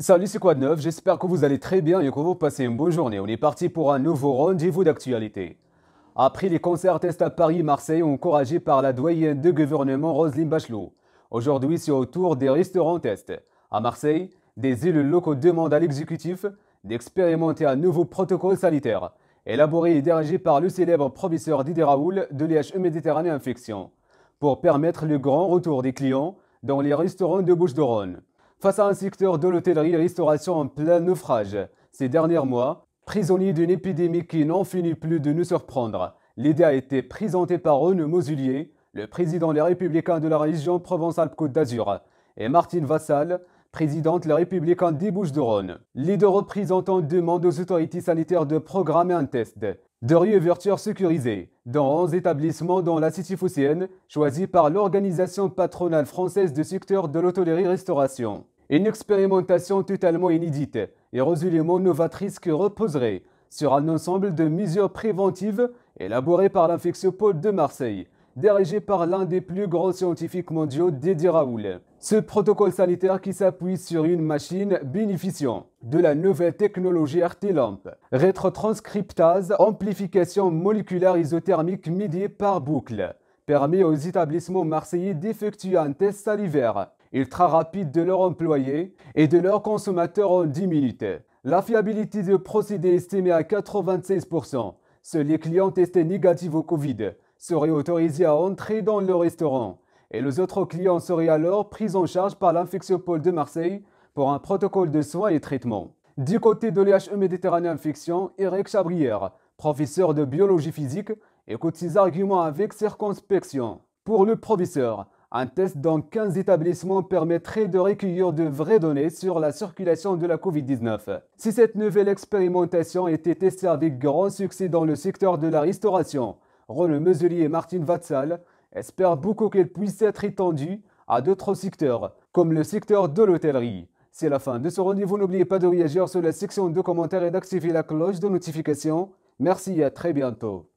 Salut, c'est quoi de neuf J'espère que vous allez très bien et que vous passez une bonne journée. On est parti pour un nouveau rendez-vous d'actualité. Après les concerts test à Paris Marseille encouragés par la doyenne de gouvernement Roselyne Bachelot, aujourd'hui c'est au tour des restaurants test. À Marseille, des îles locaux demandent à l'exécutif d'expérimenter un nouveau protocole sanitaire, élaboré et dirigé par le célèbre professeur Didier Raoul de l'IHE Méditerranée Infection, pour permettre le grand retour des clients dans les restaurants de bouche rhône Face à un secteur de l'hôtellerie et restauration en plein naufrage, ces derniers mois, prisonniers d'une épidémie qui n'en finit plus de nous surprendre, l'idée a été présentée par Renaud Mosulier, le président des Républicains de la région Provence-Alpes-Côte d'Azur, et Martine Vassal, présidente des Républicains des bouches de rhône Les deux représentants demandent aux autorités sanitaires de programmer un test rues réouverture sécurisée, dans 11 établissements dans la cité phocéenne, choisis par l'organisation patronale française du secteur de l'hôtellerie-restauration. Une expérimentation totalement inédite et résolument novatrice qui reposerait sur un ensemble de mesures préventives élaborées par l'infection pôle de Marseille, dirigé par l'un des plus grands scientifiques mondiaux, Didier Raoul. Ce protocole sanitaire qui s'appuie sur une machine bénéficiant de la nouvelle technologie RT-LAMP, rétrotranscriptase, amplification moléculaire isothermique médiée par boucle, permet aux établissements marseillais d'effectuer un test salivaire ultra rapide de leurs employés et de leurs consommateurs en 10 minutes. La fiabilité de procédé est estimée à 96%. Seuls les clients testés négatifs au Covid seraient autorisés à entrer dans le restaurant et les autres clients seraient alors pris en charge par l'infectiopole de Marseille pour un protocole de soins et traitements. Du côté de l'EHE Méditerranée Infection, Eric Chabrière, professeur de biologie physique, écoute ses arguments avec circonspection. Pour le professeur, un test dans 15 établissements permettrait de recueillir de vraies données sur la circulation de la Covid-19. Si cette nouvelle expérimentation était testée avec grand succès dans le secteur de la restauration, René Meuselier et Martine Vatsal espèrent beaucoup qu'elle puisse être étendue à d'autres secteurs, comme le secteur de l'hôtellerie. C'est la fin de ce rendez-vous. N'oubliez pas de réagir sur la section de commentaires et d'activer la cloche de notification. Merci et à très bientôt.